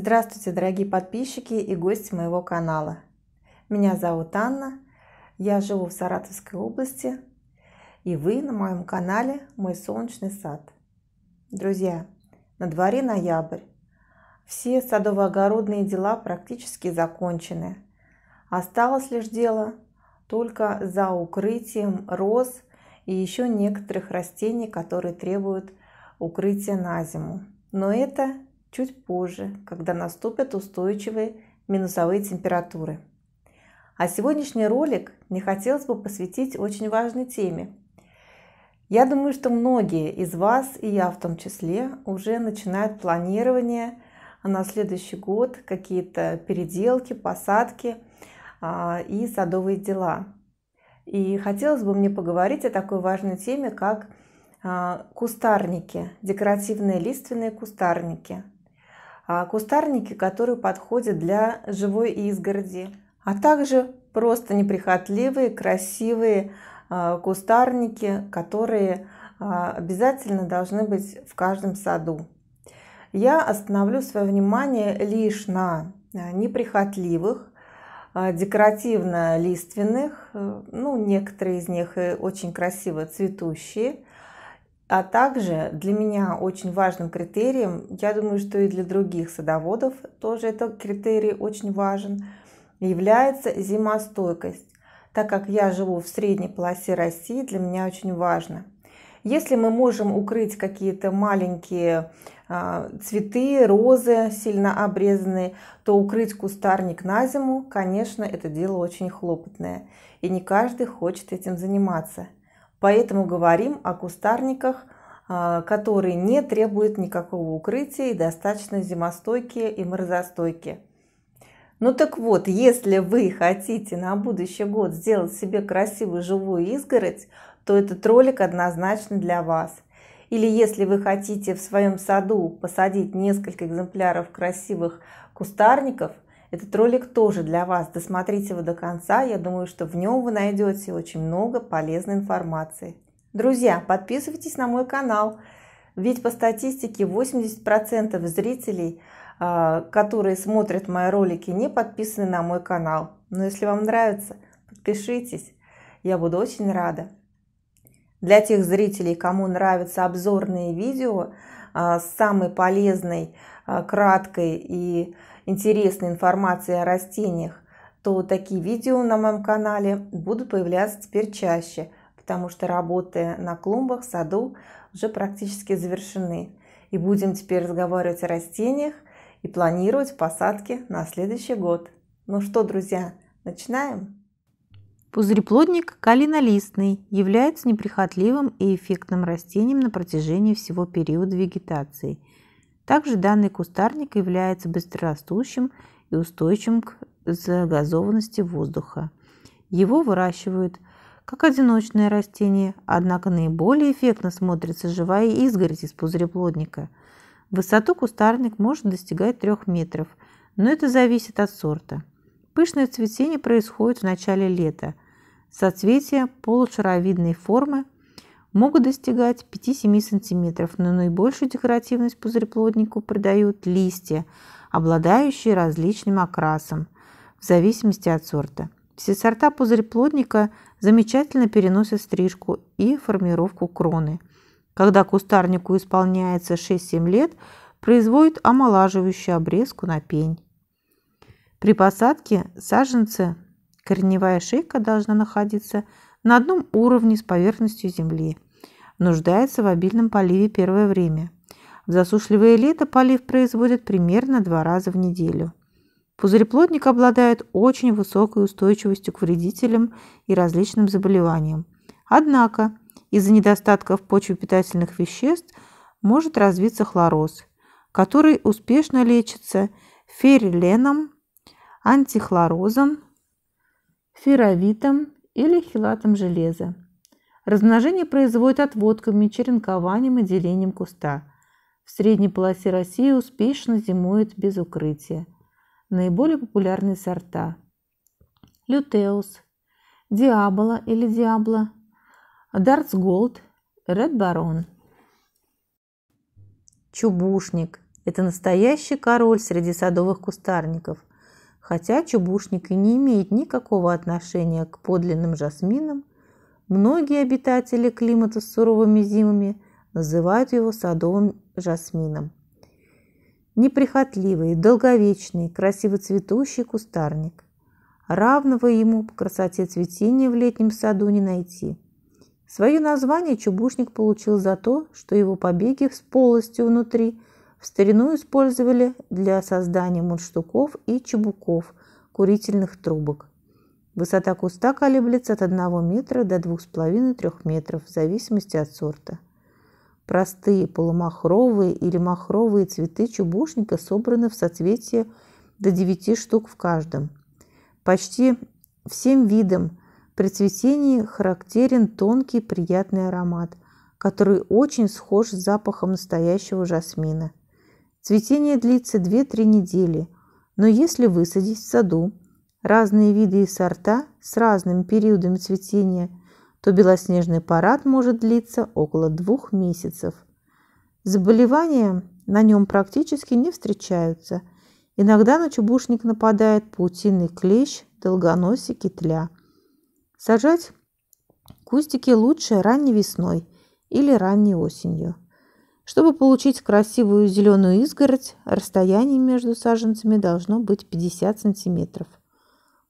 Здравствуйте, дорогие подписчики и гости моего канала. Меня зовут Анна, я живу в Саратовской области, и вы на моем канале «Мой солнечный сад». Друзья, на дворе ноябрь. Все садово-огородные дела практически закончены. Осталось лишь дело только за укрытием роз и еще некоторых растений, которые требуют укрытия на зиму. Но это чуть позже, когда наступят устойчивые минусовые температуры. А сегодняшний ролик мне хотелось бы посвятить очень важной теме. Я думаю, что многие из вас, и я в том числе, уже начинают планирование на следующий год, какие-то переделки, посадки а, и садовые дела. И хотелось бы мне поговорить о такой важной теме, как а, кустарники, декоративные лиственные кустарники – а, кустарники, которые подходят для живой изгороди, а также просто неприхотливые, красивые а, кустарники, которые а, обязательно должны быть в каждом саду. Я остановлю свое внимание лишь на неприхотливых, декоративно-лиственных, э, ну, некоторые из них очень красиво цветущие, а также для меня очень важным критерием, я думаю, что и для других садоводов тоже этот критерий очень важен, является зимостойкость. Так как я живу в средней полосе России, для меня очень важно. Если мы можем укрыть какие-то маленькие а, цветы, розы сильно обрезанные, то укрыть кустарник на зиму, конечно, это дело очень хлопотное. И не каждый хочет этим заниматься. Поэтому говорим о кустарниках, а, которые не требуют никакого укрытия и достаточно зимостойкие и морозостойкие. Ну так вот, если вы хотите на будущий год сделать себе красивую живую изгородь, то этот ролик однозначно для вас. Или если вы хотите в своем саду посадить несколько экземпляров красивых кустарников – этот ролик тоже для вас. Досмотрите его до конца. Я думаю, что в нем вы найдете очень много полезной информации. Друзья, подписывайтесь на мой канал. Ведь по статистике 80% зрителей, а, которые смотрят мои ролики, не подписаны на мой канал. Но если вам нравится, подпишитесь. Я буду очень рада. Для тех зрителей, кому нравятся обзорные видео а, с самой полезной, а, краткой и интересной информации о растениях, то такие видео на моем канале будут появляться теперь чаще, потому что работы на клумбах, саду уже практически завершены. И будем теперь разговаривать о растениях и планировать посадки на следующий год. Ну что, друзья, начинаем? Пузыреплодник калинолистный является неприхотливым и эффектным растением на протяжении всего периода вегетации – также данный кустарник является быстрорастущим и устойчивым к загазованности воздуха. Его выращивают как одиночное растение, однако наиболее эффектно смотрится живая изгородь из пузыреплодника. высоту кустарник может достигать 3 метров, но это зависит от сорта. Пышное цветение происходит в начале лета. Соцветия полушаровидной формы – могут достигать 5-7 см, но наибольшую декоративность пузыреплоднику придают листья, обладающие различным окрасом, в зависимости от сорта. Все сорта пузыреплодника замечательно переносят стрижку и формировку кроны. Когда кустарнику исполняется 6-7 лет, производит омолаживающую обрезку на пень. При посадке саженцы корневая шейка должна находиться на одном уровне с поверхностью земли – нуждается в обильном поливе первое время. В засушливое лето полив производят примерно два раза в неделю. Пузырьплодник обладает очень высокой устойчивостью к вредителям и различным заболеваниям. Однако из-за недостатка в почве питательных веществ может развиться хлороз, который успешно лечится ферриленом, антихлорозом, ферровитом или хилатом железа. Размножение производит отводками, черенкованием и делением куста. В средней полосе России успешно зимует без укрытия. Наиболее популярные сорта – лютеус, Диабло или диабло, дартс голд, ред барон. Чубушник – это настоящий король среди садовых кустарников, хотя чубушник и не имеет никакого отношения к подлинным жасминам Многие обитатели климата с суровыми зимами называют его садовым жасмином. Неприхотливый, долговечный, красиво цветущий кустарник. Равного ему по красоте цветения в летнем саду не найти. Свое название чубушник получил за то, что его побеги с полостью внутри в старину использовали для создания мундштуков и чебуков, курительных трубок. Высота куста колеблется от 1 метра до 2,5-3 метров в зависимости от сорта. Простые полумахровые или махровые цветы чубушника собраны в соцветие до 9 штук в каждом. Почти всем видам при цветении характерен тонкий приятный аромат, который очень схож с запахом настоящего жасмина. Цветение длится 2-3 недели, но если высадить в саду – разные виды и сорта с разным периодом цветения, то белоснежный парад может длиться около двух месяцев. Заболевания на нем практически не встречаются. Иногда на чубушник нападает паутинный клещ, долгоносик и тля. Сажать кустики лучше ранней весной или ранней осенью. Чтобы получить красивую зеленую изгородь, расстояние между саженцами должно быть 50 сантиметров –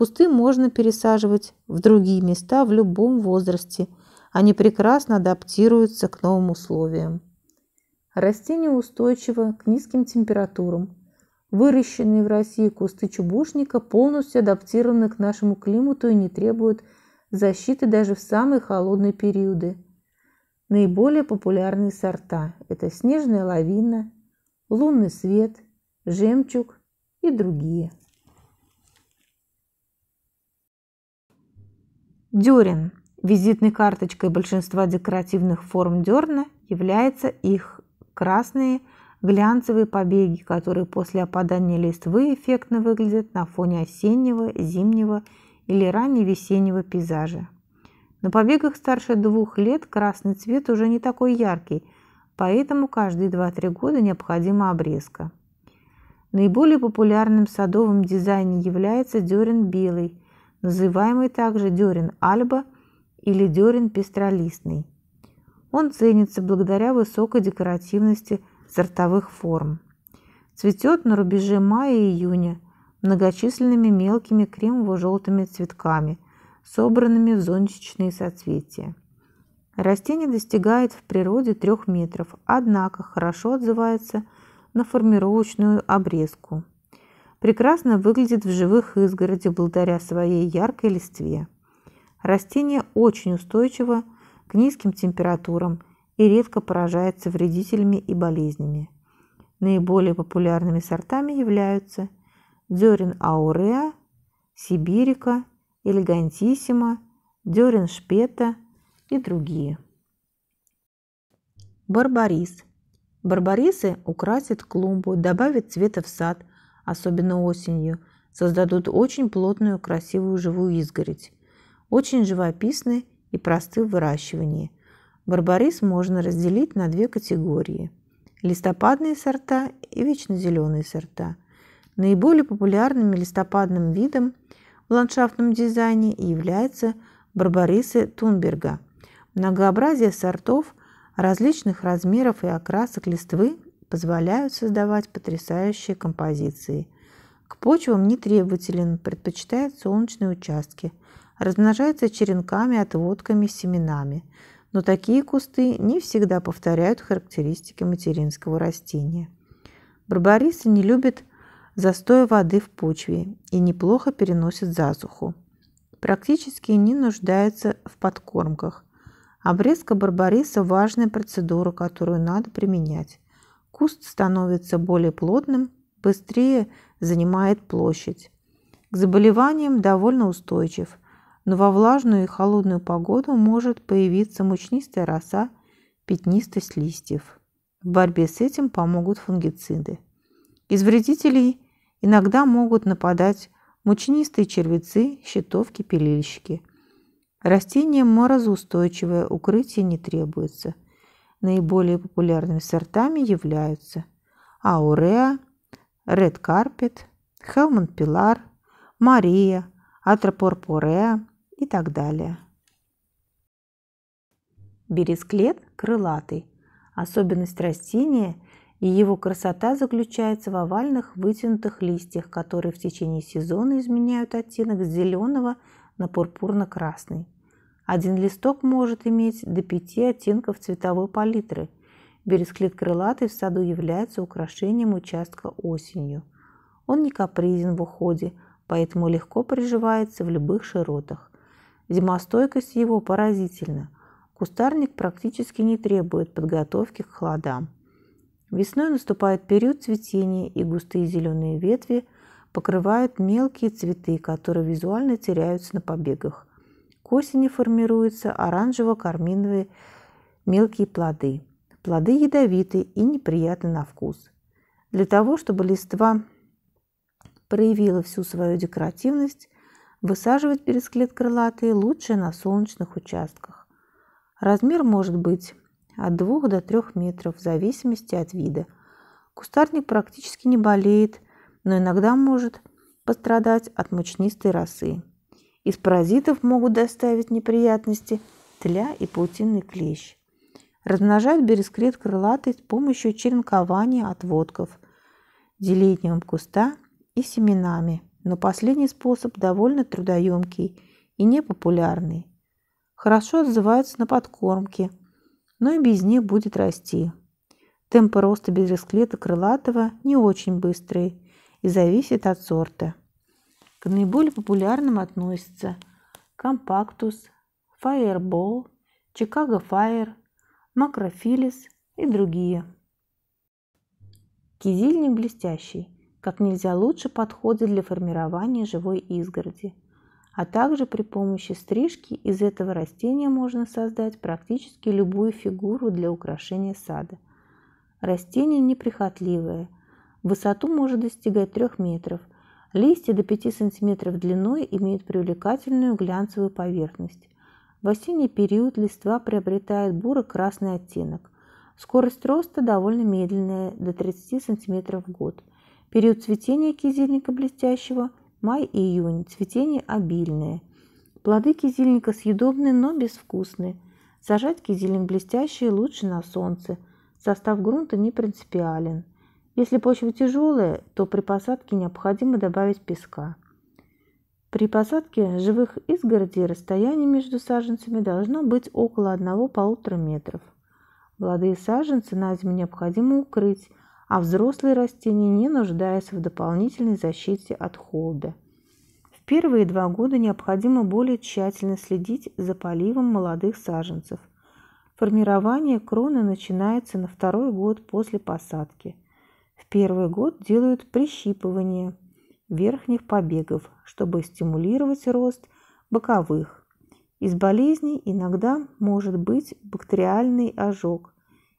Кусты можно пересаживать в другие места в любом возрасте. Они прекрасно адаптируются к новым условиям. Растение устойчиво к низким температурам. Выращенные в России кусты чубушника полностью адаптированы к нашему климату и не требуют защиты даже в самые холодные периоды. Наиболее популярные сорта – это снежная лавина, лунный свет, жемчуг и другие. Дюрин. Визитной карточкой большинства декоративных форм дерна являются их красные глянцевые побеги, которые после опадания листвы эффектно выглядят на фоне осеннего, зимнего или ранневесеннего пейзажа. На побегах старше двух лет красный цвет уже не такой яркий, поэтому каждые 2-3 года необходима обрезка. Наиболее популярным садовым дизайном является дерен белый, называемый также дерен альба или дерен пестролистный. Он ценится благодаря высокой декоративности сортовых форм. Цветет на рубеже мая и июня многочисленными мелкими кремово-желтыми цветками, собранными в зонтичные соцветия. Растение достигает в природе 3 метров, однако хорошо отзывается на формировочную обрезку прекрасно выглядит в живых изгороде благодаря своей яркой листве. Растение очень устойчиво к низким температурам и редко поражается вредителями и болезнями. Наиболее популярными сортами являются дерен Аурея, сибирика, элегантиссима, дерен шпета и другие. Барбарис. Барбарисы украсят клумбу, добавят цвета в сад, особенно осенью, создадут очень плотную красивую живую изгородь. Очень живописны и просты в выращивании. Барбарис можно разделить на две категории – листопадные сорта и вечно сорта. Наиболее популярным листопадным видом в ландшафтном дизайне является барбарисы Тунберга. Многообразие сортов различных размеров и окрасок листвы позволяют создавать потрясающие композиции. К почвам не предпочитает солнечные участки, размножается черенками, отводками, семенами. Но такие кусты не всегда повторяют характеристики материнского растения. Барбарисы не любят застоя воды в почве и неплохо переносят засуху. Практически не нуждается в подкормках. Обрезка барбариса – важная процедура, которую надо применять. Куст становится более плотным, быстрее занимает площадь. К заболеваниям довольно устойчив, но во влажную и холодную погоду может появиться мучнистая роса, пятнистость листьев. В борьбе с этим помогут фунгициды. Из вредителей иногда могут нападать мучнистые червецы, щитовки, пилильщики. Растение морозоустойчивое, укрытие не требуется – Наиболее популярными сортами являются Аурея, Ред Карпет, Хелман Пилар, Мария, Атропорпуреа и так далее. Бересклет крылатый. Особенность растения и его красота заключается в овальных вытянутых листьях, которые в течение сезона изменяют оттенок с зеленого на пурпурно-красный. Один листок может иметь до пяти оттенков цветовой палитры. Бересклет крылатый в саду является украшением участка осенью. Он не капризен в уходе, поэтому легко приживается в любых широтах. Зимостойкость его поразительна. Кустарник практически не требует подготовки к холодам. Весной наступает период цветения, и густые зеленые ветви покрывают мелкие цветы, которые визуально теряются на побегах. К осени формируются оранжево-карминовые мелкие плоды. Плоды ядовиты и неприятны на вкус. Для того, чтобы листва проявила всю свою декоративность, высаживать пересклет крылатые лучше на солнечных участках. Размер может быть от 2 до 3 метров в зависимости от вида. Кустарник практически не болеет, но иногда может пострадать от мучнистой росы. Из паразитов могут доставить неприятности тля и паутинный клещ. Размножают берескрет крылатый с помощью черенкования отводков, делением куста и семенами. Но последний способ довольно трудоемкий и непопулярный. Хорошо отзывается на подкормки, но и без них будет расти. Темпы роста бересклета крылатого не очень быстрые и зависит от сорта. К наиболее популярным относятся компактус, фаербол, чикаго фаер, макрофилис и другие. Кизильник блестящий как нельзя лучше подходит для формирования живой изгороди, а также при помощи стрижки из этого растения можно создать практически любую фигуру для украшения сада. Растение неприхотливое, высоту может достигать 3 метров – Листья до 5 см длиной имеют привлекательную глянцевую поверхность. В осенний период листва приобретает буро-красный оттенок. Скорость роста довольно медленная, до 30 см в год. Период цветения кизильника блестящего – май и июнь, цветение обильное. Плоды кизильника съедобны, но безвкусны. Сажать кизильник блестящий лучше на солнце. Состав грунта не принципиален. Если почва тяжелая, то при посадке необходимо добавить песка. При посадке живых изгородей расстояние между саженцами должно быть около 1-1,5 метров. Молодые саженцы на зиму необходимо укрыть, а взрослые растения не нуждаются в дополнительной защите от холода. В первые два года необходимо более тщательно следить за поливом молодых саженцев. Формирование кроны начинается на второй год после посадки – в первый год делают прищипывание верхних побегов, чтобы стимулировать рост боковых. Из болезней иногда может быть бактериальный ожог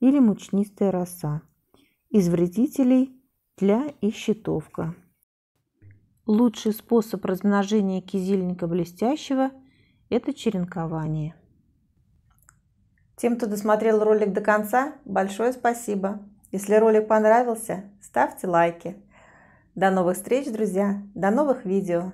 или мучнистая роса. Из вредителей – тля и щитовка. Лучший способ размножения кизильника блестящего – это черенкование. Тем, кто досмотрел ролик до конца, большое спасибо! Если ролик понравился, ставьте лайки. До новых встреч, друзья! До новых видео!